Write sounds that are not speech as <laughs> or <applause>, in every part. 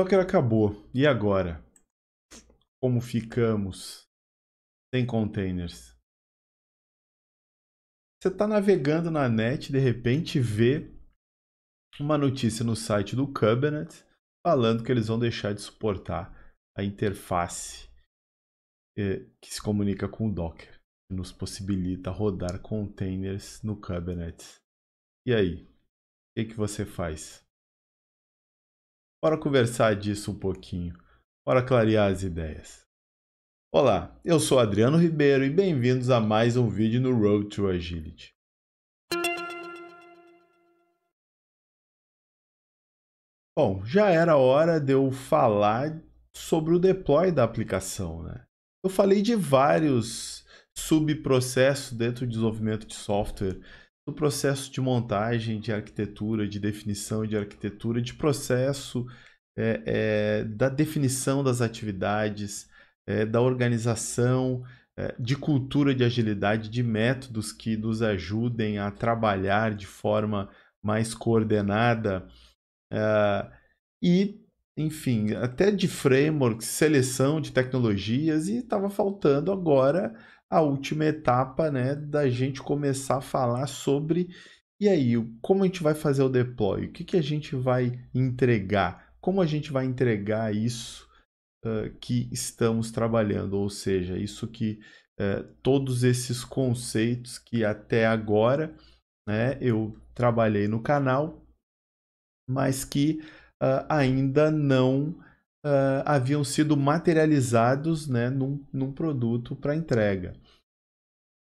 Só que ela acabou. E agora? Como ficamos? Sem containers. Você está navegando na net, de repente vê uma notícia no site do Kubernetes falando que eles vão deixar de suportar a interface eh, que se comunica com o Docker, que nos possibilita rodar containers no Kubernetes. E aí? O que, que você faz? Bora conversar disso um pouquinho. Bora clarear as ideias. Olá, eu sou Adriano Ribeiro e bem-vindos a mais um vídeo no Road to Agility. Bom, já era hora de eu falar sobre o deploy da aplicação, né? Eu falei de vários subprocessos dentro do desenvolvimento de software do processo de montagem, de arquitetura, de definição de arquitetura, de processo, é, é, da definição das atividades, é, da organização, é, de cultura de agilidade, de métodos que nos ajudem a trabalhar de forma mais coordenada é, e, enfim, até de frameworks, seleção de tecnologias e estava faltando agora a última etapa né, da gente começar a falar sobre e aí, como a gente vai fazer o deploy? O que, que a gente vai entregar? Como a gente vai entregar isso uh, que estamos trabalhando? Ou seja, isso que uh, todos esses conceitos que até agora né, eu trabalhei no canal, mas que uh, ainda não uh, haviam sido materializados né, num, num produto para entrega.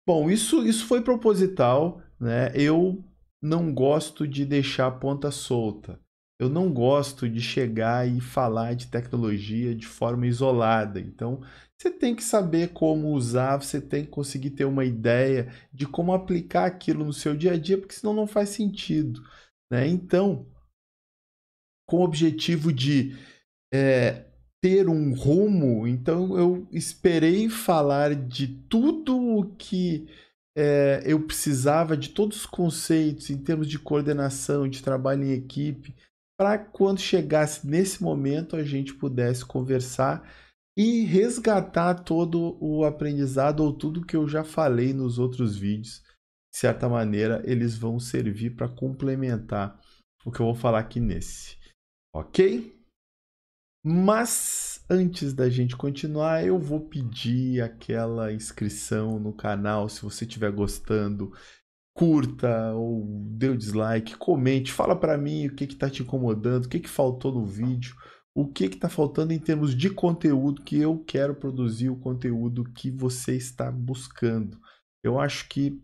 Bom, isso, isso foi proposital. Né? Eu não gosto de deixar a ponta solta. Eu não gosto de chegar e falar de tecnologia de forma isolada. Então, você tem que saber como usar, você tem que conseguir ter uma ideia de como aplicar aquilo no seu dia a dia, porque senão não faz sentido. Né? Então, com o objetivo de é, ter um rumo, então eu esperei falar de tudo o que é, eu precisava, de todos os conceitos em termos de coordenação, de trabalho em equipe, para quando chegasse nesse momento a gente pudesse conversar e resgatar todo o aprendizado ou tudo que eu já falei nos outros vídeos. De certa maneira, eles vão servir para complementar o que eu vou falar aqui nesse. Ok? Mas antes da gente continuar, eu vou pedir aquela inscrição no canal, se você estiver gostando, curta ou dê o dislike, comente, fala para mim o que que tá te incomodando, o que que faltou no vídeo, o que que tá faltando em termos de conteúdo que eu quero produzir o conteúdo que você está buscando. Eu acho que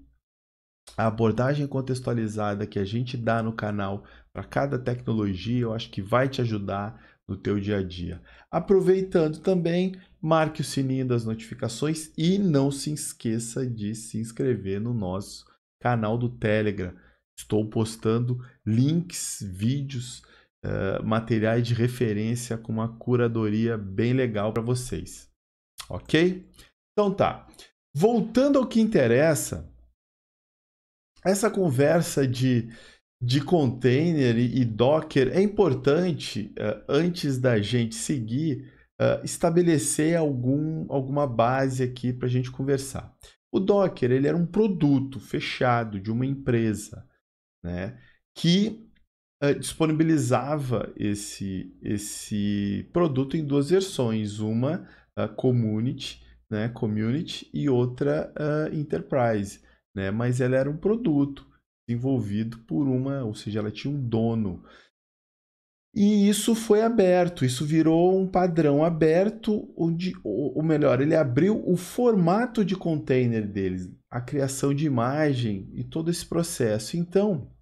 a abordagem contextualizada que a gente dá no canal para cada tecnologia, eu acho que vai te ajudar no teu dia a dia. Aproveitando também, marque o sininho das notificações e não se esqueça de se inscrever no nosso canal do Telegram. Estou postando links, vídeos, uh, materiais de referência com uma curadoria bem legal para vocês. Ok? Então tá. Voltando ao que interessa, essa conversa de de container e, Docker, é importante, eh, antes da gente seguir, eh, estabelecer algum, alguma base aqui para a gente conversar. O Docker ele era um produto fechado de uma empresa né, que eh, disponibilizava esse, esse produto em duas versões, uma community, né, community e outra enterprise, né, mas ela era um produto desenvolvido por uma, ou seja, ela tinha um dono. E isso foi aberto, isso virou um padrão aberto, onde, ou melhor, ele abriu o formato de container deles, a criação de imagem e todo esse processo. Então,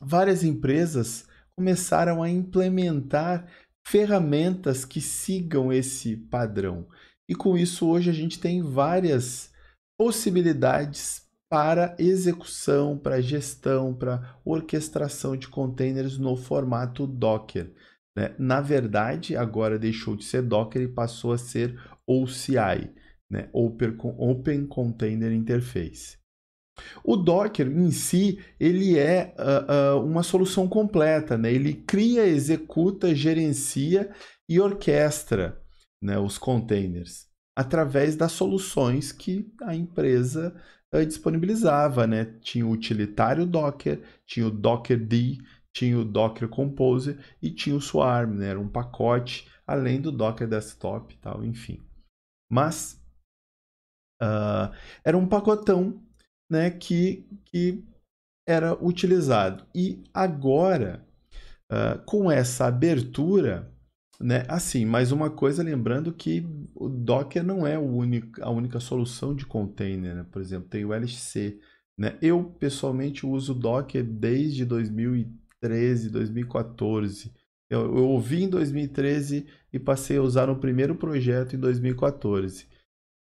várias empresas começaram a implementar ferramentas que sigam esse padrão. E com isso, hoje a gente tem várias possibilidades para execução, para gestão, para orquestração de containers no formato Docker. Né? Na verdade, agora deixou de ser Docker e passou a ser OCI, né? Open Container Interface. O Docker em si, ele é uh, uh, uma solução completa, né? ele cria, executa, gerencia e orquestra né, os containers através das soluções que a empresa eh, disponibilizava, né? Tinha o utilitário Docker, tinha o Docker Docker-D, tinha o Docker Compose e tinha o Swarm, né? Era um pacote além do Docker Desktop e tal, enfim. Mas uh, era um pacotão, né? Que, que era utilizado. E agora, uh, com essa abertura, né? Assim, mais uma coisa, lembrando que o Docker não é único, a única solução de container. Né? Por exemplo, tem o LXC. Né? Eu, pessoalmente, uso Docker desde 2013, 2014. Eu, eu ouvi em 2013 e passei a usar no primeiro projeto em 2014.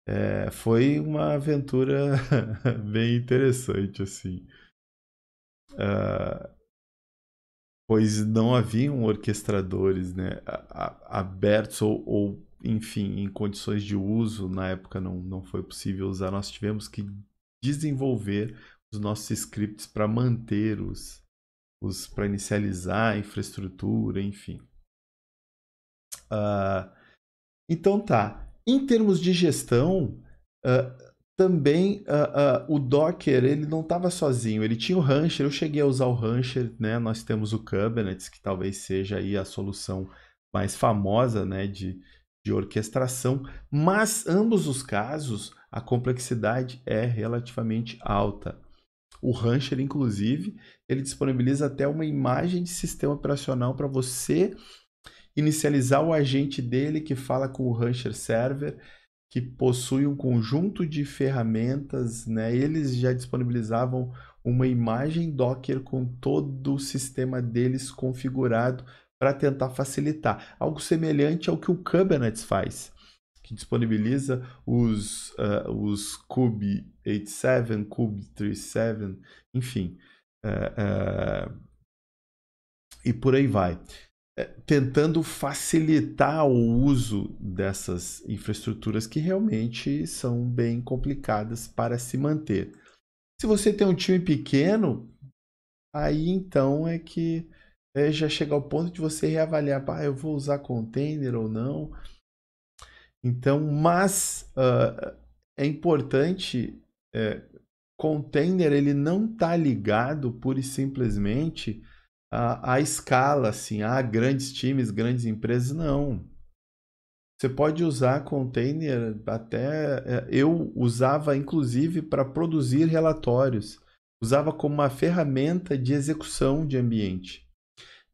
É, foi uma aventura <laughs> bem interessante, assim. Uh, pois não haviam orquestradores né, abertos ou, ou, enfim, em condições de uso. Na época não, não foi possível usar, nós tivemos que desenvolver os nossos scripts para manter os, os para inicializar a infraestrutura, enfim. Uh, então tá. Em termos de gestão, uh, também uh, uh, o Docker ele não estava sozinho, ele tinha o Rancher, eu cheguei a usar o Rancher, né? Nós temos o Kubernetes, que talvez seja aí a solução mais famosa né, de, de orquestração, mas ambos os casos a complexidade é relativamente alta. O Rancher, inclusive, ele disponibiliza até uma imagem de sistema operacional para você inicializar o agente dele que fala com o Rancher Server que possui um conjunto de ferramentas, né? Eles já disponibilizavam uma imagem Docker com todo o sistema deles configurado para tentar facilitar. Algo semelhante ao que o Kubernetes faz, que disponibiliza os, uh, os Kube 87, Kube 37, enfim. Uh, uh, e por aí vai. É, tentando facilitar o uso dessas infraestruturas que realmente são bem complicadas para se manter. Se você tem um time pequeno, aí então é que é, já chega ao ponto de você reavaliar, ah, eu vou usar container ou não. Então, mas uh, é importante, é, container ele não está ligado pura e simplesmente a, a escala, assim, ah, grandes times, grandes empresas, não. Você pode usar container até. É, eu usava inclusive para produzir relatórios. Usava como uma ferramenta de execução de ambiente.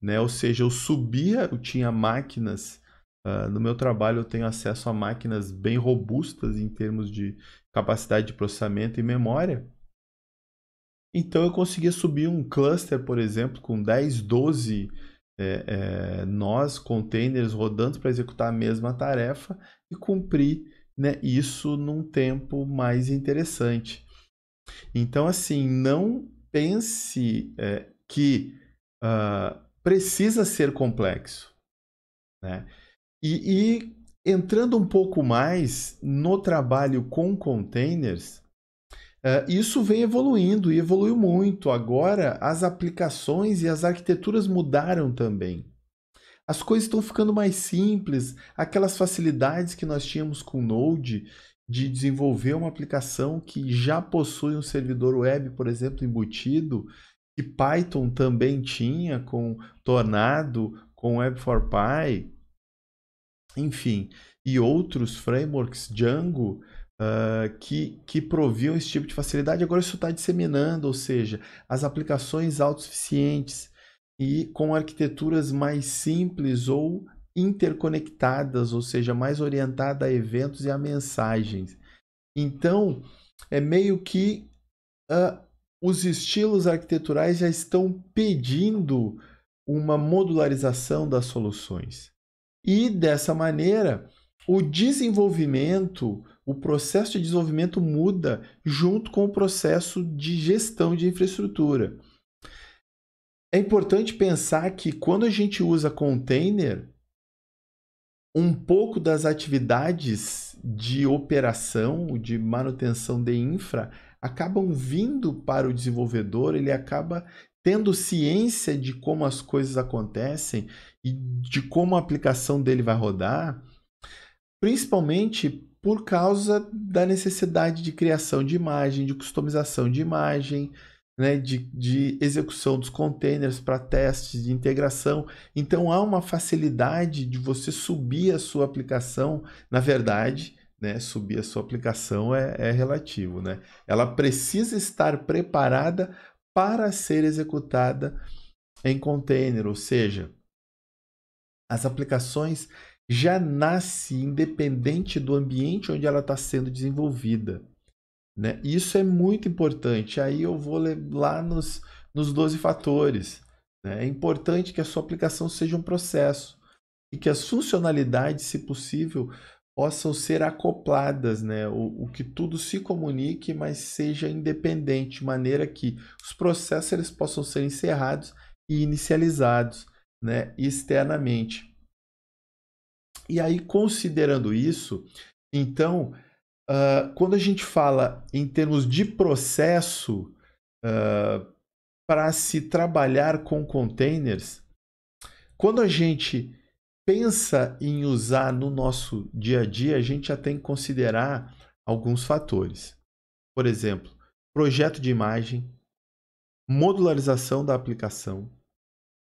Né? Ou seja, eu subia, eu tinha máquinas. Uh, no meu trabalho eu tenho acesso a máquinas bem robustas em termos de capacidade de processamento e memória. Então eu conseguia subir um cluster, por exemplo, com 10, 12 é, é, nós, containers rodando para executar a mesma tarefa e cumprir né, isso num tempo mais interessante. Então, assim, não pense é, que uh, precisa ser complexo. Né? E, e entrando um pouco mais no trabalho com containers, é, isso vem evoluindo e evoluiu muito. Agora as aplicações e as arquiteturas mudaram também. As coisas estão ficando mais simples, aquelas facilidades que nós tínhamos com Node de desenvolver uma aplicação que já possui um servidor web, por exemplo, embutido, que Python também tinha com Tornado, com Web4Py, enfim, e outros frameworks Django, Uh, que, que proviam esse tipo de facilidade. Agora isso está disseminando, ou seja, as aplicações autossuficientes e com arquiteturas mais simples ou interconectadas, ou seja, mais orientada a eventos e a mensagens. Então, é meio que uh, os estilos arquiteturais já estão pedindo uma modularização das soluções. E dessa maneira, o desenvolvimento o processo de desenvolvimento muda junto com o processo de gestão de infraestrutura. É importante pensar que quando a gente usa container, um pouco das atividades de operação, de manutenção de infra, acabam vindo para o desenvolvedor, ele acaba tendo ciência de como as coisas acontecem e de como a aplicação dele vai rodar, principalmente por causa da necessidade de criação de imagem, de customização de imagem, né, de, de execução dos containers para testes, de integração. Então há uma facilidade de você subir a sua aplicação, na verdade, né, subir a sua aplicação é, é relativo. Né? Ela precisa estar preparada para ser executada em container, ou seja, as aplicações já nasce independente do ambiente onde ela está sendo desenvolvida. Né? Isso é muito importante. Aí eu vou lá nos, nos 12 fatores. Né? É importante que a sua aplicação seja um processo e que as funcionalidades, se possível, possam ser acopladas, né? o, o que tudo se comunique, mas seja independente, de maneira que os processos eles possam ser encerrados e inicializados né? externamente. E aí, considerando isso, então, uh, quando a gente fala em termos de processo uh, ah, para se trabalhar com containers, quando a gente pensa em usar no nosso dia a dia, a gente já tem que considerar alguns fatores. Por exemplo, projeto de imagem, modularização da aplicação,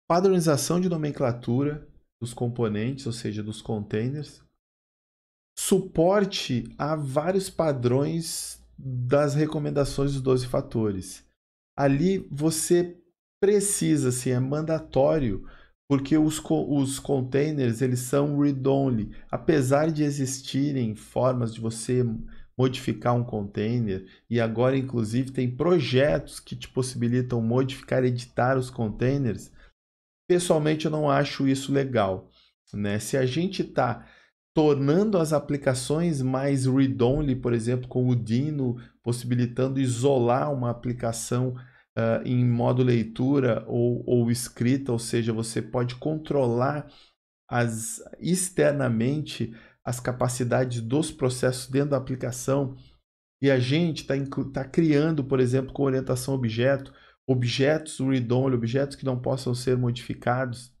padronização de nomenclatura dos componentes, ou seja, dos containers, suporte a vários padrões das recomendações dos 12 fatores. Ali você precisa, assim, é mandatório, porque os, os containers eles são read-only. Apesar de existirem formas de você modificar um container, e agora inclusive tem projetos que te possibilitam modificar, editar os containers, Pessoalmente, eu não acho isso legal. Né? Se a gente está tornando as aplicações mais read-only, por exemplo, com o Dino, possibilitando isolar uma aplicação uh, em modo leitura ou, ou escrita, ou seja, você pode controlar as, externamente as capacidades dos processos dentro da aplicação. E a gente está tá criando, por exemplo, com orientação objeto, objetos read-only, objetos que não possam ser modificados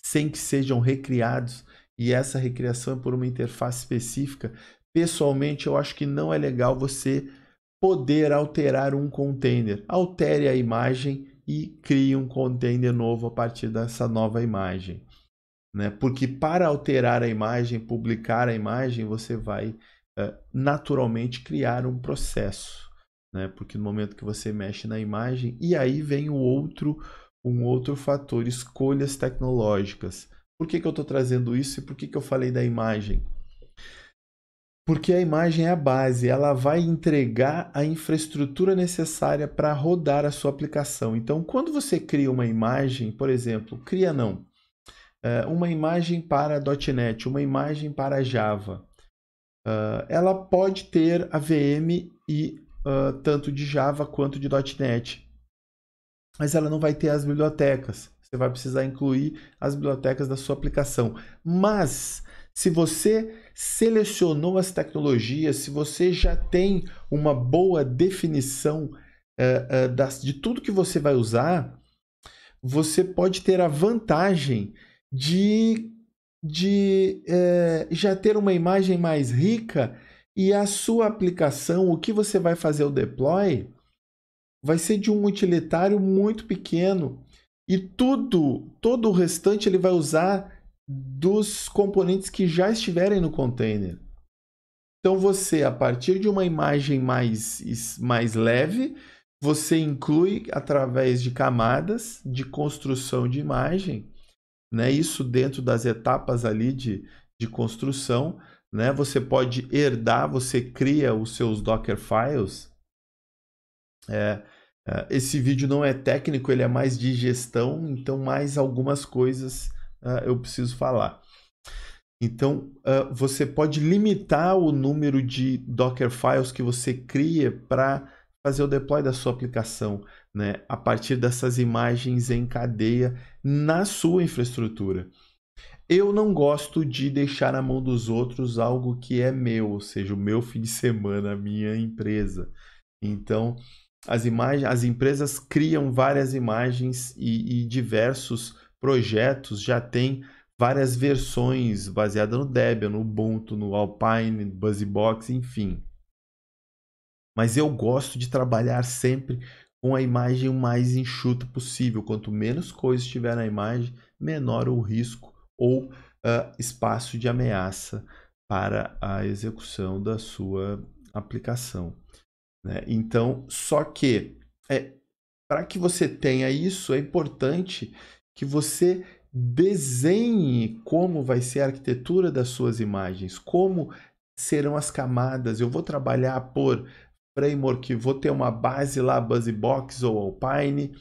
sem que sejam recriados e essa recriação é por uma interface específica. Pessoalmente, eu acho que não é legal você poder alterar um container. Altere a imagem e crie um container novo a partir dessa nova imagem. Né? Porque para alterar a imagem, publicar a imagem, você vai eh, naturalmente criar um processo né? Porque no momento que você mexe na imagem, e aí vem o outro, um outro fator, escolhas tecnológicas. Por que, que eu estou trazendo isso e por que, que eu falei da imagem? Porque a imagem é a base, ela vai entregar a infraestrutura necessária para rodar a sua aplicação. Então, quando você cria uma imagem, por exemplo, cria não, é, uma imagem para .NET, uma imagem para Java, ela pode ter a VM e uh, tanto de Java quanto de .NET. Mas ela não vai ter as bibliotecas. Você vai precisar incluir as bibliotecas da sua aplicação. Mas se você selecionou as tecnologias, se você já tem uma boa definição uh, uh, das, de tudo que você vai usar, você pode ter a vantagem de, de uh, já ter uma imagem mais rica e a sua aplicação, o que você vai fazer o deploy, vai ser de um utilitário muito pequeno. E tudo, todo o restante ele vai usar dos componentes que já estiverem no container. Então você, a partir de uma imagem mais, mais leve, você inclui através de camadas de construção de imagem, né? isso dentro das etapas ali de, de construção, né? Você pode herdar, você cria os seus Docker files. É, é, esse vídeo não é técnico, ele é mais de gestão, então mais algumas coisas uh, eu preciso falar. Então, uh, você pode limitar o número de Docker files que você cria para fazer o deploy da sua aplicação, né? A partir dessas imagens em cadeia na sua infraestrutura. Eu não gosto de deixar na mão dos outros algo que é meu, ou seja, o meu fim de semana, a minha empresa. Então, as imagens, as empresas criam várias imagens e, e diversos projetos já têm várias versões baseadas no Debian, no Ubuntu, no Alpine, no Buzzbox, enfim. Mas eu gosto de trabalhar sempre com a imagem o mais enxuta possível. Quanto menos coisas tiver na imagem, menor o risco ou uh, espaço de ameaça para a execução da sua aplicação. Né? Então, só que é, para que você tenha isso, é importante que você desenhe como vai ser a arquitetura das suas imagens, como serão as camadas. Eu vou trabalhar por framework, vou ter uma base lá, BuzzBox ou Alpine.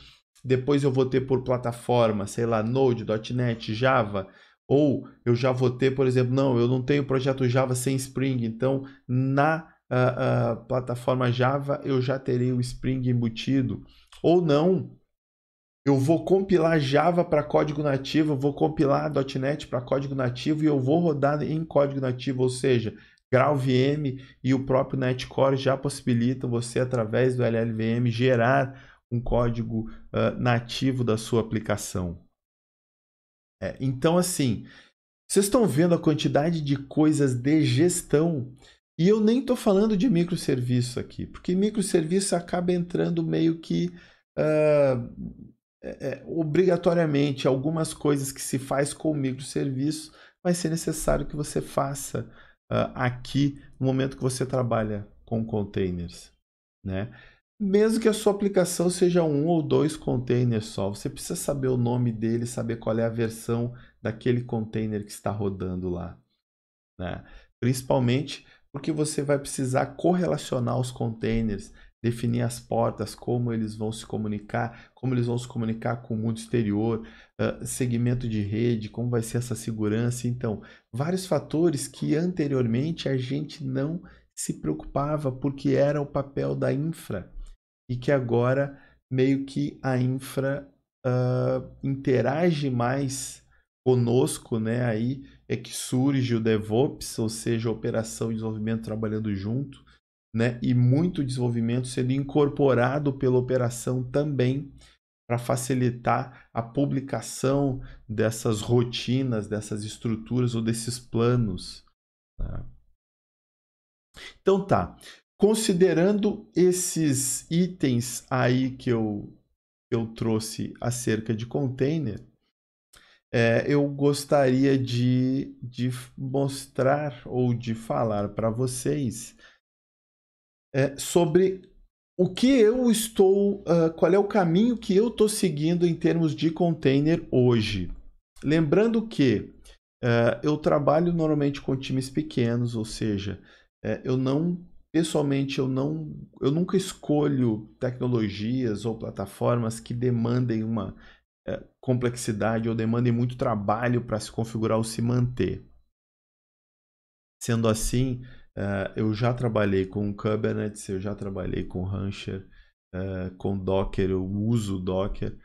Depois eu vou ter por plataforma, sei lá, Node, .NET, Java. Ou eu já vou ter, por exemplo, não, eu não tenho projeto Java sem Spring, então na ah, ah, plataforma Java eu já terei o Spring embutido. Ou não, eu vou compilar Java para código nativo, vou compilar .NET para código nativo e eu vou rodar em código nativo, ou seja, GraalVM e o próprio Netcore já possibilitam você, através do LLVM, gerar um código uh, nativo da sua aplicação. É, então, assim, vocês estão vendo a quantidade de coisas de gestão. E eu nem estou falando de microserviço aqui, porque microserviço acaba entrando meio que uh, é, é, obrigatoriamente. Algumas coisas que se faz com microserviço vai ser necessário que você faça uh, aqui no momento que você trabalha com containers. Né? mesmo que a sua aplicação seja um ou dois containers só, você precisa saber o nome dele, saber qual é a versão daquele container que está rodando lá. Né? Principalmente porque você vai precisar correlacionar os containers, definir as portas, como eles vão se comunicar, como eles vão se comunicar com o mundo exterior, uh, segmento de rede, como vai ser essa segurança. Então, vários fatores que anteriormente a gente não se preocupava porque era o papel da infra e que agora meio que a infra uh, interage mais conosco, né? Aí é que surge o DevOps, ou seja, operação e desenvolvimento trabalhando junto, né? E muito desenvolvimento sendo incorporado pela operação também para facilitar a publicação dessas rotinas, dessas estruturas ou desses planos. Né. Então tá. Considerando esses itens aí que eu, eu trouxe acerca de container, é, eu gostaria de, de mostrar ou de falar para vocês é, sobre o que eu estou, uh, qual é o caminho que eu estou seguindo em termos de container hoje. Lembrando que uh, eu trabalho normalmente com times pequenos, ou seja, é, eu não pessoalmente eu não eu nunca escolho tecnologias ou plataformas que demandem uma é, complexidade ou demandem muito trabalho para se configurar ou se manter. Sendo assim, é, eu já trabalhei com Kubernetes, eu já trabalhei com Rancher, é, com Docker, eu uso Docker,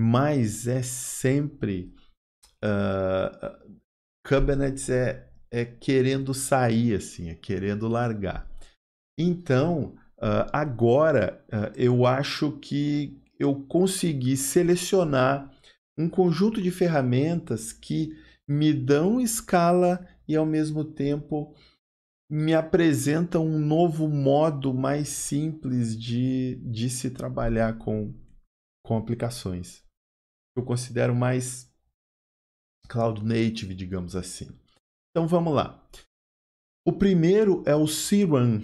mas é sempre Kubernetes é, é querendo sair assim, é querendo largar. Então, uh, agora uh, eu acho que eu consegui selecionar um conjunto de ferramentas que me dão escala e ao mesmo tempo me apresentam um novo modo mais simples de, de se trabalhar com, com aplicações. Eu considero mais cloud native, digamos assim. Então vamos lá. O primeiro é o CRUN,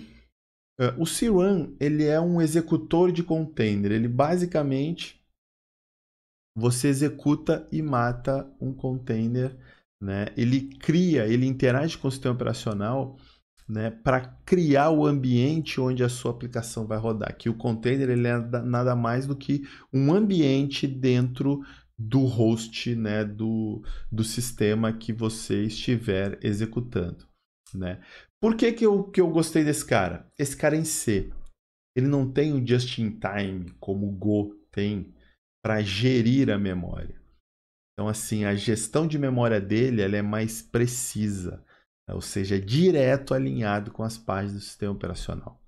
Uh, o CRUN, ele é um executor de container. Ele basicamente você executa e mata um container, né? Ele cria, ele interage com o sistema operacional, né, para criar o ambiente onde a sua aplicação vai rodar. Que o container ele é nada mais do que um ambiente dentro do host, né, do, do sistema que você estiver executando. Né? Por que, que, eu, que eu gostei desse cara? Esse cara em C, ele não tem o just-in-time como o Go tem para gerir a memória. Então, assim, a gestão de memória dele ela é mais precisa, né? ou seja, é direto alinhado com as páginas do sistema operacional.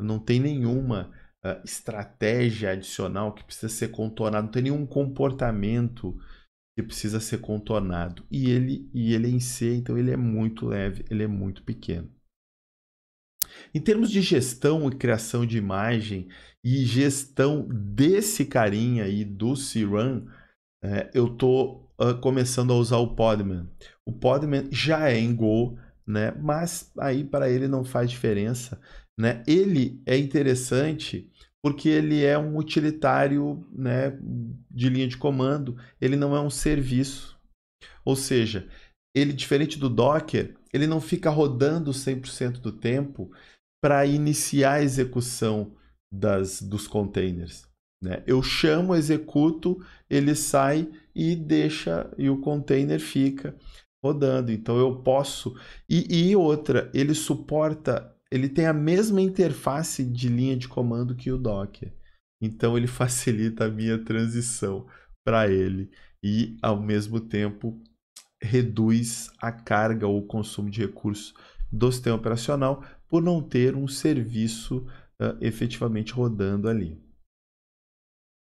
Não tem nenhuma uh, estratégia adicional que precisa ser contornada, não tem nenhum comportamento que precisa ser contornado. E ele, e ele é em C, então ele é muito leve, ele é muito pequeno. Em termos de gestão e criação de imagem e gestão desse carinha aí do CRUN, é, eu tô uh, começando a usar o Podman. O Podman já é em Go, né? Mas aí para ele não faz diferença, né? Ele é interessante porque ele é um utilitário né, de linha de comando, ele não é um serviço. Ou seja, ele, diferente do Docker, ele não fica rodando 100% do tempo para iniciar a execução das, dos containers. Né? Eu chamo, executo, ele sai e deixa, e o container fica rodando. Então eu posso. E, e outra, ele suporta ele tem a mesma interface de linha de comando que o Docker. Então ele <laughs> facilita a minha transição para ele e ao mesmo tempo reduz a carga ou o consumo de recursos do sistema operacional por não ter um serviço uh, efetivamente rodando ali.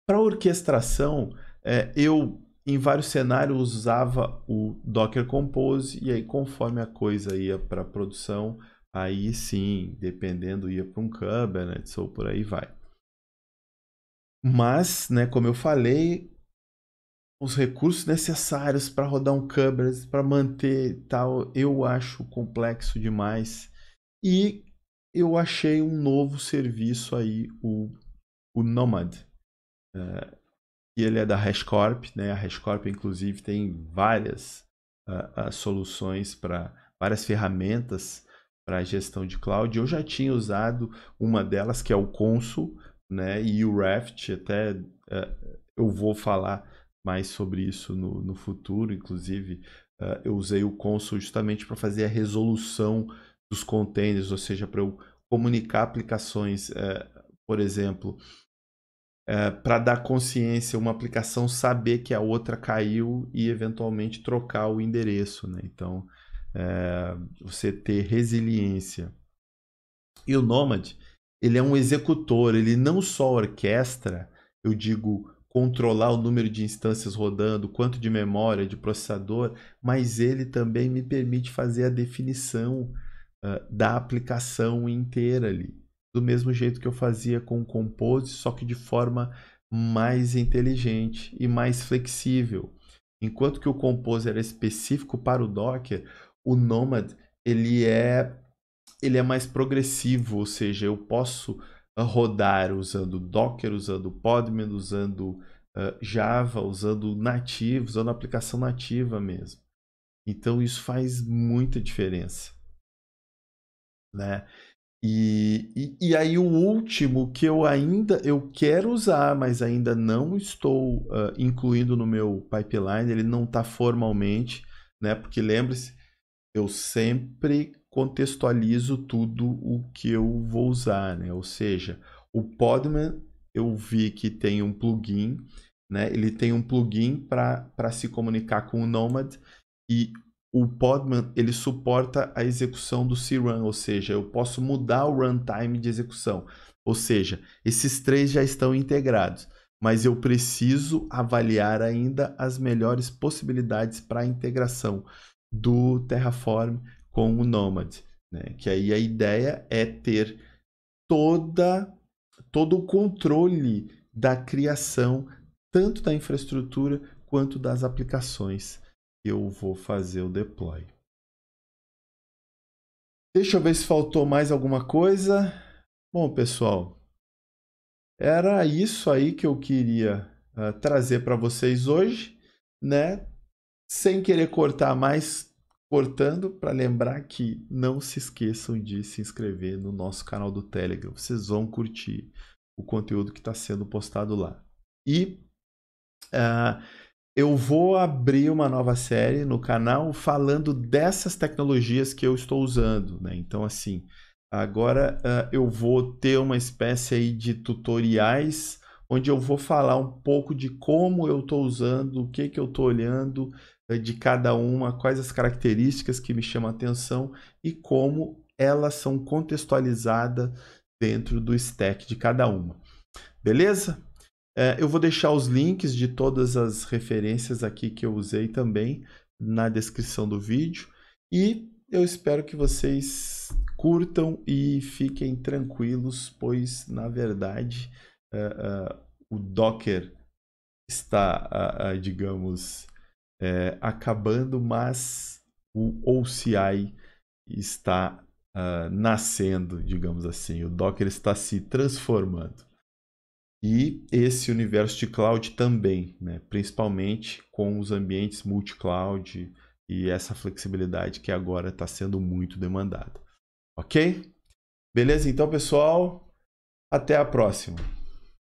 Para orquestração, é, eu em vários cenários usava o Docker Compose e aí conforme a coisa ia para produção, aí sim, dependendo, ia para um Kubernetes né, ou por aí vai. Mas, né, como eu falei, os recursos necessários para rodar um Kubernetes, para manter tal, eu acho complexo demais. E eu achei um novo serviço aí, o, o Nomad. É, e ele é da HashCorp, né? A HashCorp, inclusive, tem várias uh, uh, soluções para várias ferramentas para gestão de cloud. Eu já tinha usado uma delas, que é o Consul, né? E o Raft, até uh, eu vou falar mais sobre isso no, no futuro. Inclusive, uh, eu usei o Consul justamente para fazer a resolução dos containers, ou seja, para eu comunicar aplicações, uh, por exemplo, para dar consciência, uma aplicação saber que a outra caiu e eventualmente trocar o endereço, né? Então, é, você ter resiliência. E o nômade, ele é um executor, ele não só orquestra, eu digo, controlar o número de instâncias rodando, quanto de memória, de processador, mas ele também me permite fazer a definição uh, da aplicação inteira ali. Do mesmo jeito que eu fazia com o Compose, só que de forma mais inteligente e mais flexível. Enquanto que o Compose era específico para o Docker, o Nomad, ele é ele é mais progressivo, ou seja, eu posso ah, rodar usando Docker, usando Podman, usando uh, Java, usando nativo, usando aplicação nativa mesmo. Então isso faz muita diferença, né? E, e, e, aí o último que eu ainda eu quero usar, mas ainda não estou uh, incluindo no meu pipeline, ele não está formalmente, né? Porque lembre-se, eu sempre contextualizo tudo o que eu vou usar, né? Ou seja, o Podman eu vi que tem um plugin, né? Ele tem um plugin para se comunicar com o Nomad e o Podman ele suporta a execução do C-Run, ou seja, eu posso mudar o runtime de execução. Ou seja, esses três já estão integrados, mas eu preciso avaliar ainda as melhores possibilidades para integração do Terraform com o Nomad, né? Que aí a ideia é ter toda todo o controle da criação tanto da infraestrutura quanto das aplicações que eu vou fazer o deploy. Deixa eu ver se faltou mais alguma coisa. Bom, pessoal, era isso aí que eu queria uh, trazer para vocês hoje, né? Sem querer cortar mais, cortando para lembrar que não se esqueçam de se inscrever no nosso canal do Telegram. Vocês vão curtir o conteúdo que está sendo postado lá. E uh, eu vou abrir uma nova série no canal falando dessas tecnologias que eu estou usando. Né? Então, assim, agora uh, eu vou ter uma espécie aí de tutoriais onde eu vou falar um pouco de como eu estou usando, o que, que eu estou olhando, de cada uma, quais as características que me chamam a atenção e como elas são contextualizadas dentro do stack de cada uma. Beleza? É, eu vou deixar os links de todas as referências aqui que eu usei também na descrição do vídeo e eu espero que vocês curtam e fiquem tranquilos, pois na verdade uh, uh, o Docker está, uh, digamos, é, acabando, mas o OCI está uh, nascendo, digamos assim. O Docker está se transformando. E esse universo de cloud também, né? principalmente com os ambientes multi-cloud e essa flexibilidade que agora está sendo muito demandada. Ok? Beleza? Então, pessoal, até a próxima.